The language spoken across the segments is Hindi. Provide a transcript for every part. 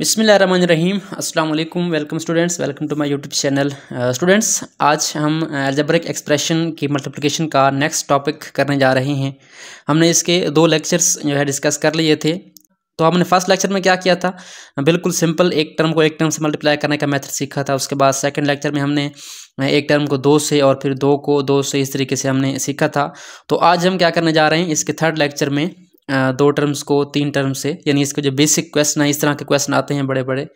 बिसमीम अल्लाम welcome students welcome to my YouTube channel students आज हम एल्जेब्रिक एक्सप्रेशन की मल्टीप्लिकेशन का नेक्स्ट टॉपिक करने जा रहे हैं हमने इसके दो लेक्चर्स जो है डिस्कस कर लिए थे तो हमने फर्स्ट लेक्चर में क्या किया था बिल्कुल सिंपल एक टर्म को एक टर्म से मल्टीप्लाई करने का मेथड सीखा था उसके बाद सेकंड लेक्चर में हमने एक टर्म को दो से और फिर दो को दो से इस तरीके से हमने सीखा था तो आज हम क्या करने जा रहे हैं इसके थर्ड लेक्चर में दो टर्म्स को तीन टर्म से यानी इसके जो बेसिक क्वेश्चन है इस तरह के क्वेश्चन आते हैं बड़े बड़े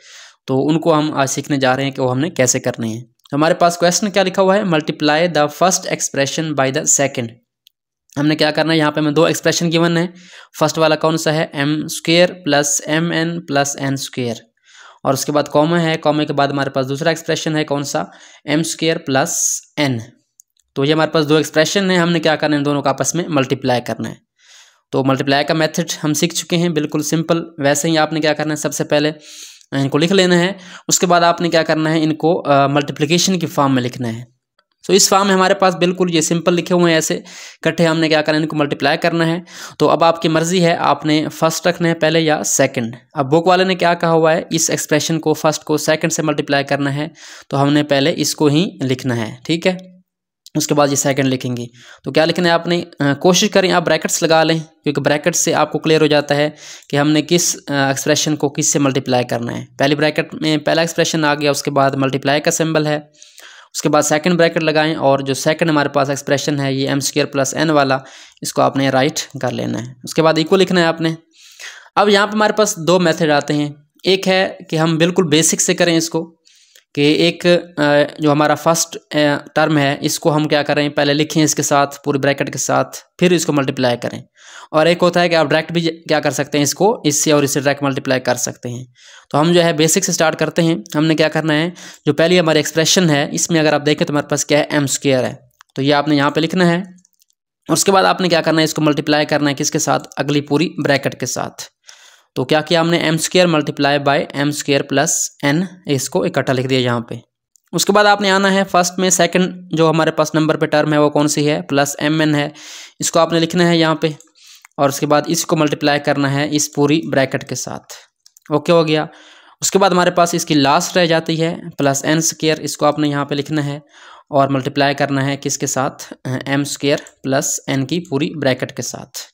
तो उनको हम आज सीखने जा रहे हैं कि वो हमने कैसे करने हैं हमारे पास क्वेश्चन क्या लिखा हुआ है multiply the first expression by the second हमने क्या करना है यहाँ पे हमें दो एक्सप्रेशन गिवन है फर्स्ट वाला कौन सा है M square plus M N plus N square और उसके बाद कॉमा है कॉमे के बाद हमारे पास दूसरा एक्सप्रेशन है कौन सा एम स्क्र प्लस एन तो ये हमारे पास दो एक्सप्रेशन है हमने क्या करना है दोनों का आपस में मल्टीप्लाई करना है तो मल्टीप्लाई का मेथड हम सीख चुके हैं बिल्कुल सिंपल वैसे ही आपने क्या करना है सबसे पहले इनको लिख लेना है उसके बाद आपने क्या करना है इनको मल्टीप्लिकेशन के फॉर्म में लिखना है सो तो इस फॉर्म में हमारे पास बिल्कुल ये सिंपल लिखे हुए हैं ऐसे इकट्ठे हमने क्या करना है इनको मल्टीप्लाई करना है तो अब आपकी मर्जी है आपने फर्स्ट रखना है पहले या सेकंड अब बुक वाले ने क्या कहा हुआ है इस एक्सप्रेशन को फर्स्ट को सेकंड से मल्टीप्लाई करना है तो हमने पहले इसको ही लिखना है ठीक है उसके बाद ये सेकंड लिखेंगे तो क्या लिखना है आपने कोशिश करें आप ब्रैकेट्स लगा लें क्योंकि ब्रैकेट से आपको क्लियर हो जाता है कि हमने किस एक्सप्रेशन को किस से मल्टीप्लाई करना है पहली ब्रैकेट में पहला एक्सप्रेशन आ गया उसके बाद मल्टीप्लाई का सिंबल है उसके बाद सेकंड ब्रैकेट लगाएं और जो सेकंड हमारे पास एक्सप्रेशन है ये एम स्क्र प्लस एन वाला इसको आपने राइट कर लेना है उसके बाद इक्वल लिखना है आपने अब यहाँ पर हमारे पास दो मेथड आते हैं एक है कि हम बिल्कुल बेसिक से करें इसको कि एक जो हमारा फर्स्ट टर्म है इसको हम क्या करें पहले लिखें इसके साथ पूरी ब्रैकेट के साथ फिर इसको मल्टीप्लाई करें और एक होता है कि आप डायरेक्ट भी क्या कर सकते हैं इसको इससे और इससे डायरेक्ट मल्टीप्लाई कर सकते हैं तो हम जो है बेसिक से स्टार्ट करते हैं हमने क्या करना है जो पहली हमारी एक्सप्रेशन है इसमें अगर आप देखें तो हमारे पास क्या है एम स्क्र है तो ये आपने यहाँ पर लिखना है उसके बाद आपने क्या करना है इसको मल्टीप्लाई करना है किसके साथ अगली पूरी ब्रैकेट के साथ तो क्या किया हमने M square multiply by M square plus N इसको इकट्ठा लिख दिया यहाँ पे उसके बाद आपने आना है फर्स्ट में सेकंड जो हमारे पास नंबर पे टर्म है वो कौन सी है प्लस एम एन है इसको आपने लिखना है यहाँ पे और उसके बाद इसको मल्टीप्लाई करना है इस पूरी ब्रैकेट के साथ ओके हो गया उसके बाद हमारे पास इसकी लास्ट रह जाती है प्लस एन स्केयर इसको आपने यहाँ पर लिखना है और मल्टीप्लाई करना है किसके साथ एम स्केयर प्लस एन की पूरी ब्रैकेट के साथ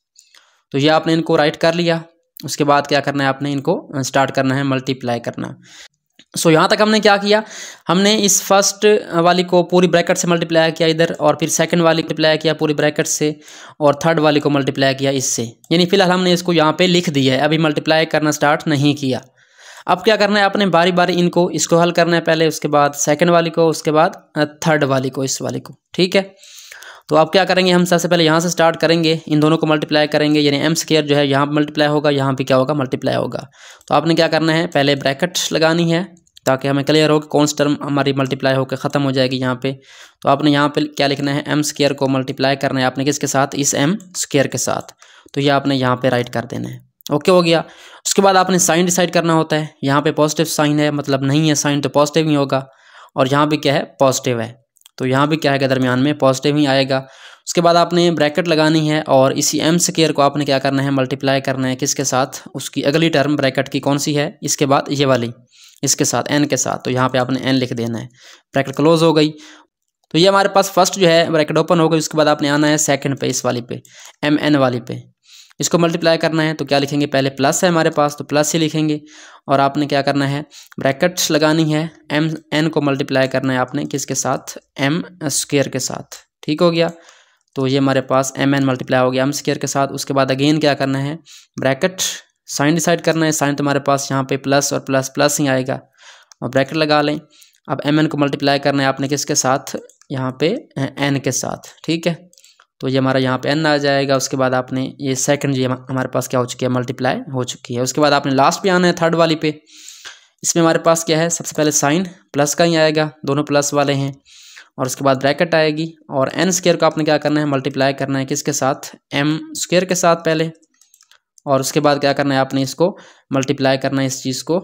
तो ये आपने इनको राइट कर लिया उसके बाद क्या करना है आपने इनको स्टार्ट करना है मल्टीप्लाई करना सो so, यहाँ तक हमने क्या किया हमने इस फर्स्ट वाली को पूरी ब्रैकेट से मल्टीप्लाई किया इधर और फिर सेकंड वाली मल्टीप्लाई किया पूरी ब्रैकेट से और थर्ड वाली को मल्टीप्लाई किया इससे यानी फिलहाल हमने इसको यहाँ पे लिख दिया है अभी मल्टीप्लाई करना स्टार्ट नहीं किया अब क्या करना है आपने बारी बारी इनको इसको हल करना है पहले उसके बाद सेकेंड वाली को उसके बाद थर्ड वाली को इस वाली को ठीक है तो आप क्या करेंगे हम सबसे पहले यहाँ से स्टार्ट करेंगे इन दोनों को मल्टीप्लाई करेंगे यानी एम स्केयर जो है यहाँ पर मल्टीप्लाई होगा यहाँ पर क्या होगा मल्टीप्लाई होगा तो आपने क्या करना है पहले ब्रैकेट लगानी है ताकि हमें क्लियर हो कि कौन सी टर्म हमारी मल्टीप्लाई होकर ख़त्म हो जाएगी यहाँ पे तो आपने यहाँ पे क्या लिखना है एम स्केयर को मल्टीप्लाई करना है आपने किसके साथ इस एम स्केयर के साथ तो ये यह आपने यहाँ पे राइट कर देना है ओके हो गया उसके बाद आपने साइन डिसाइड करना होता है यहाँ पे पॉजिटिव साइन है मतलब नहीं है साइन तो पॉजिटिव ही होगा और यहाँ पर क्या है पॉजिटिव है तो यहाँ भी क्या आएगा दरमियान में पॉजिटिव ही आएगा उसके बाद आपने ब्रैकेट लगानी है और इसी एम स्केयर को आपने क्या करना है मल्टीप्लाई करना है किसके साथ उसकी अगली टर्म ब्रैकेट की कौन सी है इसके बाद ये वाली इसके साथ एन के साथ तो यहाँ पे आपने एन लिख देना है ब्रैकेट क्लोज हो गई तो ये हमारे पास फर्स्ट जो है ब्रैकेट ओपन हो गई उसके बाद आपने आना है सेकंड पे इस वाली पे एम एन वाली पे इसको मल्टीप्लाई करना है तो क्या लिखेंगे पहले प्लस है हमारे पास तो प्लस ही लिखेंगे और आपने क्या करना है ब्रैकेट्स लगानी है एम एन को मल्टीप्लाई करना है आपने किसके साथ एम स्क्वेयर के साथ ठीक हो गया तो ये हमारे पास एम एन मल्टीप्लाई हो गया एम स्केयर के साथ उसके बाद अगेन क्या करना है ब्रैकेट साइन डिसाइड करना है साइन तुम्हारे पास यहाँ पे प्लस और प्लस प्लस ही आएगा और ब्रैकेट लगा लें अब एम एन को मल्टीप्लाई करना है आपने किसके साथ यहाँ पे एन के साथ ठीक है तो ये हमारा यहाँ पे एन आ जाएगा उसके बाद आपने ये सेकंड ये हमारे पास क्या हो चुकी है मल्टीप्लाई हो चुकी है उसके बाद आपने लास्ट पे आना है थर्ड वाली पे इसमें हमारे पास क्या है सबसे पहले साइन प्लस का ही आएगा दोनों प्लस वाले हैं और उसके बाद ब्रैकेट आएगी और एन स्केयर को आपने क्या करना है मल्टीप्लाई करना है किसके साथ एम स्केयर के साथ पहले और उसके बाद क्या करना है आपने इसको मल्टीप्लाई करना है इस चीज़ को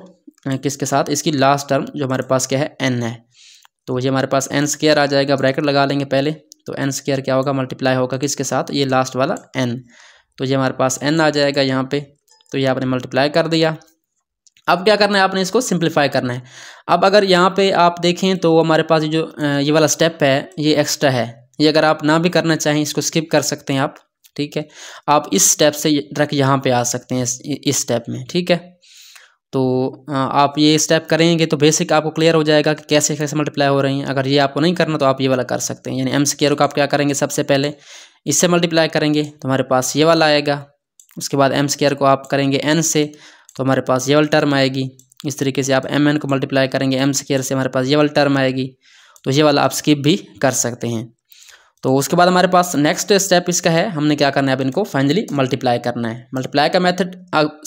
किसके साथ इसकी लास्ट टर्म जो हमारे पास क्या है एन है तो ये हमारे पास एन स्केयर आ जाएगा ब्रैकेट लगा लेंगे पहले तो एन स्क्र क्या होगा मल्टीप्लाई होगा किसके साथ ये लास्ट वाला एन तो ये हमारे पास एन आ जाएगा यहाँ पे तो ये आपने मल्टीप्लाई कर दिया अब क्या करना है आपने इसको सिंप्लीफाई करना है अब अगर यहाँ पे आप देखें तो हमारे पास जो ये वाला स्टेप है ये एक्स्ट्रा है ये अगर आप ना भी करना चाहें इसको स्किप कर सकते हैं आप ठीक है आप इस स्टेप से डायरेक्ट यहाँ पे आ सकते हैं इस स्टेप में ठीक है तो आप ये स्टेप करेंगे तो बेसिक आपको क्लियर हो जाएगा कि कैसे कैसे मल्टीप्लाई हो रही हैं अगर ये आपको नहीं करना तो आप ये वाला कर सकते हैं यानी एम स्केयर को आप क्या करेंगे सबसे पहले इससे मल्टीप्लाई करेंगे तो हमारे पास ये वाला आएगा उसके बाद एम स्केयर को आप करेंगे एन से तो हमारे पास ये वाला टर्म आएगी इस तरीके से आप एम एन को मल्टीप्लाई करेंगे एम स्केयर से हमारे पास ये वाला टर्म आएगी तो ये वाला आप स्किप भी कर सकते हैं तो उसके बाद हमारे पास नेक्स्ट स्टेप इसका है हमने क्या करना है अब इनको फाइनली मल्टीप्लाई करना है मल्टीप्लाई का मेथड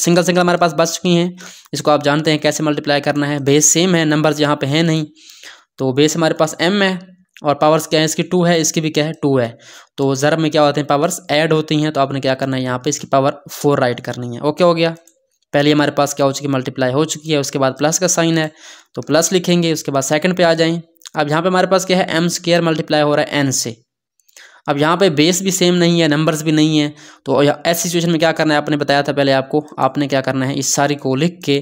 सिंगल सिंगल हमारे पास बच चुकी हैं इसको आप जानते हैं कैसे मल्टीप्लाई करना है बेस सेम है नंबर्स यहाँ पे हैं नहीं तो बेस हमारे पास एम है और पावर्स क्या है इसकी टू है इसकी भी क्या है टू है तो ज़रब में क्या होते हैं पावर्स एड होती हैं तो आपने क्या करना है यहाँ पर इसकी पावर फोर राइट करनी है ओके हो गया पहले हमारे पास क्या हो चुकी मल्टीप्लाई हो चुकी है उसके बाद प्लस का साइन है तो प्लस लिखेंगे उसके बाद सेकंड पर आ जाएँ अब यहाँ पे हमारे पास क्या है एम स्केयर मल्टीप्लाई हो रहा है एन से अब यहाँ पे बेस भी सेम नहीं है नंबर्स भी नहीं है तो ऐसी सिचुएशन में क्या करना है आपने बताया था पहले आपको आपने क्या करना है इस सारी को लिख के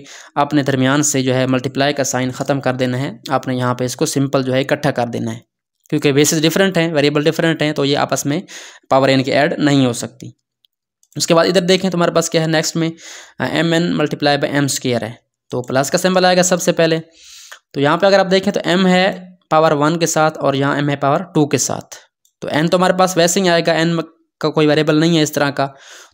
अपने दरमियान से जो है मल्टीप्लाई का साइन ख़त्म कर देना है आपने यहाँ पर इसको सिंपल जो है इकट्ठा कर देना है क्योंकि बेसिस डिफरेंट हैं वेरिएबल डिफरेंट हैं तो ये आपस में पावर एन की एड नहीं हो सकती उसके बाद इधर देखें तो हमारे पास क्या है नेक्स्ट में M N multiply by M square है तो प्लस का सिंबल आएगा सबसे पहले तो यहाँ पे अगर आप देखें तो एम है पावर वन के साथ और यहाँ एम है पावर टू के साथ तो एन तो हमारे पास वैसे ही आएगा एन का कोई वेरिएबल नहीं है इस तरह का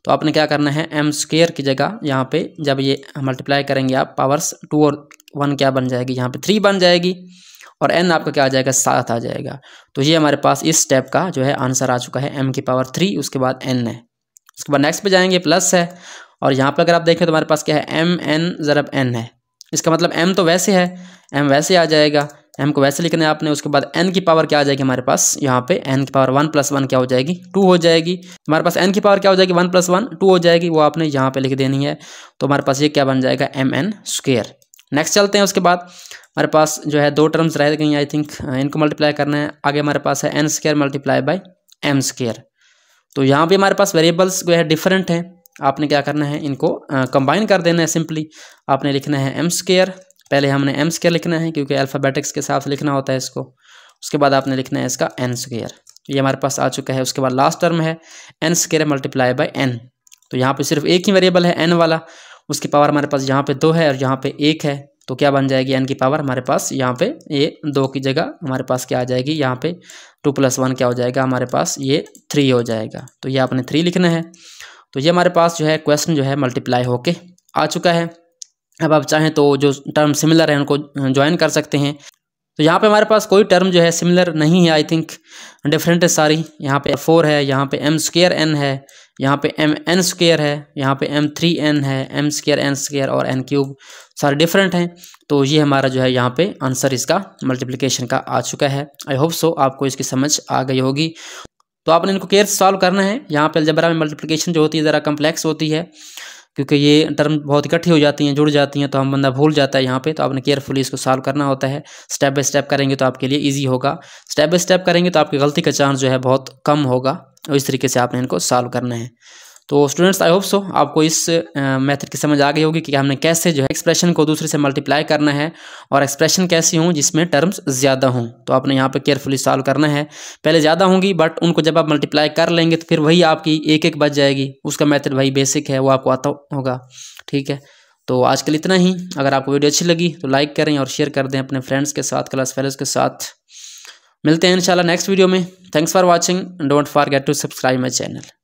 तो आपने क्या करना है एम स्केयर की जगह यहाँ पे जब ये मल्टीप्लाई करेंगे आप पावर्स टू और वन क्या बन जाएगी यहाँ पे थ्री बन जाएगी और एन आपका क्या आ जाएगा सात आ जाएगा तो ये हमारे पास इस स्टेप का जो है आंसर आ चुका है एम की पावर थ्री उसके बाद एन है उसके बाद नेक्स्ट पर जाएंगे प्लस है और यहाँ पर अगर आप देखें तो हमारे पास क्या है एम एन ज़रब एन है इसका मतलब एम तो वैसे है एम वैसे आ जाएगा एम को वैसे लिखना है आपने उसके बाद एन की पावर क्या आ जाएगी हमारे पास यहाँ पे एन की पावर वन प्लस वन क्या हो जाएगी टू हो जाएगी हमारे पास एन की पावर क्या हो जाएगी वन प्लस वन टू हो जाएगी वो आपने यहाँ पे लिख देनी है तो हमारे पास ये क्या बन जाएगा एम एन स्क्वेयर नेक्स्ट चलते हैं उसके बाद हमारे पास जो है दो टर्म्स रह गई आई थिंक इनको मल्टीप्लाई करना है आगे हमारे पास है N square multiply by M square तो यहाँ भी हमारे पास वेरिएबल्स जो है डिफरेंट हैं आपने क्या करना है इनको कंबाइन कर देना है सिंपली आपने लिखना है एम स्केयर पहले हमने एम स्केयर लिखना है क्योंकि अल्फ़ाबेटिक्स के हिसाब से लिखना होता है इसको उसके बाद आपने लिखना है इसका एन स्केयर तो ये हमारे पास आ चुका है उसके बाद लास्ट टर्म है N square multiply by N तो यहाँ पे सिर्फ एक ही वेरिएबल है एन वाला उसकी पावर हमारे पास यहाँ पे दो है और यहाँ पे एक है तो क्या बन जाएगी एन की पावर हमारे पास यहाँ पे ये दो की जगह हमारे पास क्या आ जाएगी यहाँ पे टू प्लस वन क्या हो जाएगा हमारे पास ये थ्री हो जाएगा तो ये आपने थ्री लिखना है तो ये हमारे पास जो है क्वेश्चन जो है मल्टीप्लाई होके आ चुका है अब आप चाहें तो जो टर्म सिमिलर है उनको ज्वाइन कर सकते हैं तो यहाँ पे हमारे पास कोई टर्म जो है सिमिलर नहीं है आई थिंक डिफरेंट है सारी यहाँ पे फोर है यहाँ पे एम स्क्र एन है यहाँ पे एम एन स्क्र है यहाँ पे एम थ्री एन है एम स्क्र एन स्क्र और एन क्यूब सारे डिफरेंट हैं तो ये हमारा जो है यहाँ पे आंसर इसका मल्टीप्लिकेशन का आ चुका है आई होप सो आपको इसकी समझ आ गई होगी तो आपने इनको केयर सॉल्व करना है यहाँ पे जबरा में मल्टीप्लिकेशन जो होती है ज़रा कम्प्लेक्स होती है क्योंकि ये टर्म बहुत इकट्ठी हो जाती हैं जुड़ जाती हैं तो हम बंदा भूल जाता है यहाँ पे तो आपने केयरफुली इसको सॉल्व करना होता है स्टेप बाय स्टेप करेंगे तो आपके लिए ईजी होगा स्टेप बाय स्टेप करेंगे तो आपकी गलती का चांस जो है बहुत कम होगा और इस तरीके से आपने इनको सॉल्व करना है तो स्टूडेंट्स आई होप सो आपको इस मेथड की समझ आ गई होगी कि हमने कैसे जो है एक्सप्रेशन को दूसरे से मल्टीप्लाई करना है और एक्सप्रेशन कैसी हों जिसमें टर्म्स ज़्यादा हों तो आपने यहाँ पर केयरफुली सॉल्व करना है पहले ज़्यादा होंगी बट उनको जब आप मल्टीप्लाई कर लेंगे तो फिर वही आपकी एक एक बच जाएगी उसका मैथड वही बेसिक है वो आपको आता होगा ठीक है तो आज के लिए इतना ही अगर आपको वीडियो अच्छी लगी तो लाइक करें और शेयर कर दें अपने फ्रेंड्स के साथ क्लास फेलोज के साथ मिलते हैं इंशाल्लाह नेक्स्ट वीडियो में thanks for watching don't forget to subscribe my channel